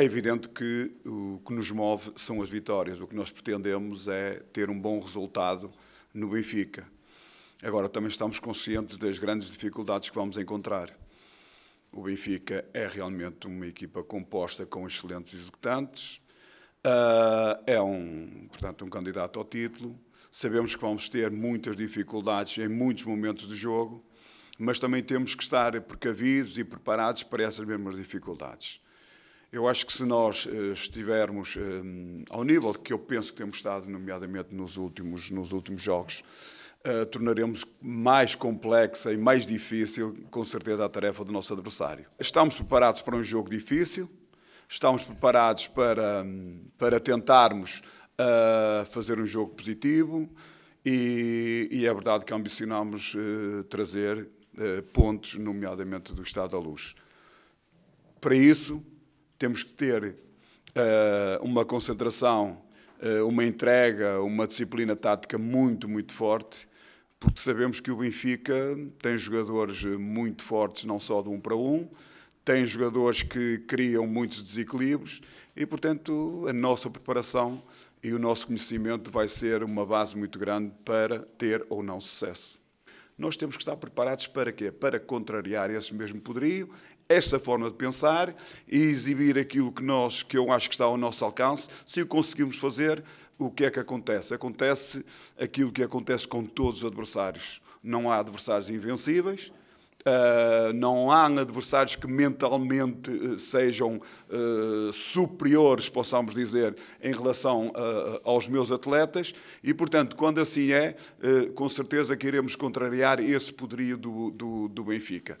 É evidente que o que nos move são as vitórias. O que nós pretendemos é ter um bom resultado no Benfica. Agora, também estamos conscientes das grandes dificuldades que vamos encontrar. O Benfica é realmente uma equipa composta com excelentes executantes, eh, é um, portanto, um candidato ao título. Sabemos que vamos ter muitas dificuldades em muitos momentos do jogo, mas também temos que estar precavidos e preparados para essas mesmas dificuldades. Eu acho que se nós eh, estivermos eh, ao nível que eu penso que temos estado, nomeadamente nos últimos, nos últimos jogos, eh, tornaremos mais complexa e mais difícil, com certeza, a tarefa do nosso adversário. Estamos preparados para um jogo difícil, estamos preparados para, para tentarmos fazer um jogo positivo e, e, é verdade que ambicionamos trazer pontos, nomeadamente do Estado da Luz. Para isso, temos que ter uh, uma concentração, uh, uma entrega, uma disciplina tática muito, muito forte, porque sabemos que o Benfica tem jogadores muito fortes, não só de um para um, tem jogadores que criam muitos desequilíbrios e, portanto, a nossa preparação e o nosso conhecimento vai ser uma base muito grande para ter ou não sucesso nós temos que estar preparados para quê? Para contrariar esse mesmo poderio, essa forma de pensar e exibir aquilo que nós, que eu acho que está ao nosso alcance, se o conseguimos fazer, o que é que acontece? Acontece aquilo que acontece com todos os adversários. Não há adversários invencíveis, Uh, não há adversários que mentalmente uh, sejam uh, superiores, possamos dizer, em relação ah, aos meus atletas, e portanto, quando assim é, eh, com certeza que iremos contrariar esse poderio do, do, do Benfica.